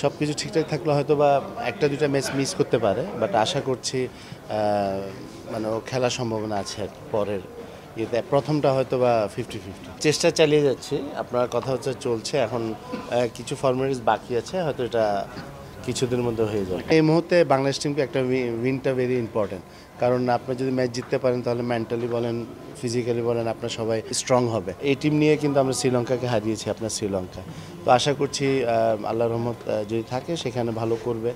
সব কিছু ঠিকঠাক থাকলে হয়তো বা একটা দুটা ম্যাচ মিস করতে পারে বাট আশা করছি মানে ও খেলার সম্ভাবনা আছে আর পরের ইয়েতে প্রথমটা হয়তো বা ফিফটি ফিফটি চেষ্টা চালিয়ে যাচ্ছি আপনার কথা হচ্ছে চলছে এখন কিছু ফর্মালিটিস বাকি আছে হয়তো এটা কিছুদিনের মধ্যে হয়ে যাবে এই মুহূর্তে বাংলাদেশ টিমকে একটা উইনটা ভেরি ইম্পর্টেন্ট কারণ আপনি যদি ম্যাচ জিততে পারেন তাহলে মেন্টালি বলেন ফিজিক্যালি বলেন আপনার সবাই স্ট্রং হবে এই টিম নিয়ে কিন্তু আমরা শ্রীলঙ্কাকে হারিয়েছি আপনার শ্রীলঙ্কা তো আশা করছি আল্লাহ রহমত যদি থাকে সেখানে ভালো করবে